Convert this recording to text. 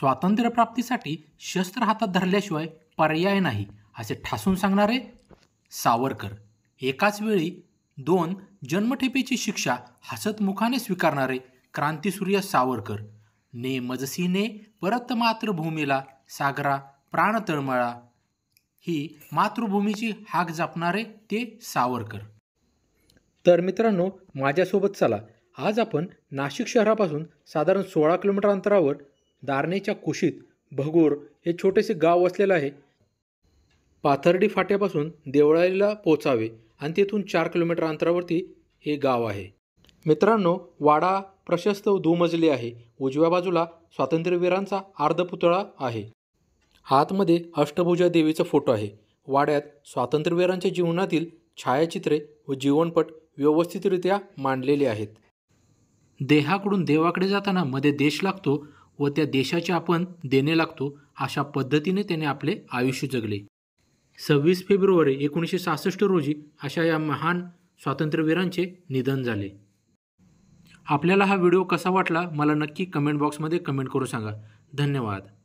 स्वातंत्र्यप्राप्तीसाठी शस्त्र हातात धरल्याशिवाय पर्याय नाही असे ठासून सांगणारे सावरकर एकाच वेळी दोन जन्मठेपेची शिक्षा हसतमुखाने स्वीकारणारे क्रांतीसूर्य सावरकर ने मजसीने परत मातृभूमीला सागरा प्राण तळमळा ही मातृभूमीची हाक जपणारे ते सावरकर तर मित्रांनो माझ्यासोबत चला आज आपण नाशिक शहरापासून साधारण सोळा किलोमीटर अंतरावर दारणेच्या कुशीत भगोर हे छोटेसे गाव वसलेलं आहे पाथर्डी फाट्यापासून देवळालीला पोचावे आणि तेथून चार किलोमीटर अंतरावरती हे गाव आहे मित्रांनो वाडा प्रशस्त दुमजली आहे उजव्या बाजूला स्वातंत्र्यवीरांचा अर्धपुतळा आहे आतमध्ये अष्टभुजा देवीचा फोटो आहे वाड्यात स्वातंत्र्यवीरांच्या जीवनातील छायाचित्रे व जीवनपट व्यवस्थितरित्या मांडलेले आहेत देहाकडून देवाकडे जाताना मध्ये देश लागतो व त्या देशाचे आपण देणे लागतो अशा पद्धतीने त्याने आपले आयुष्य जगले सव्वीस फेब्रुवारी एकोणीसशे सहासष्ट रोजी अशा या महान स्वातंत्र्यवीरांचे निधन झाले आपल्याला हा व्हिडिओ कसा वाटला मला नक्की कमेंट बॉक्समध्ये कमेंट करून सांगा धन्यवाद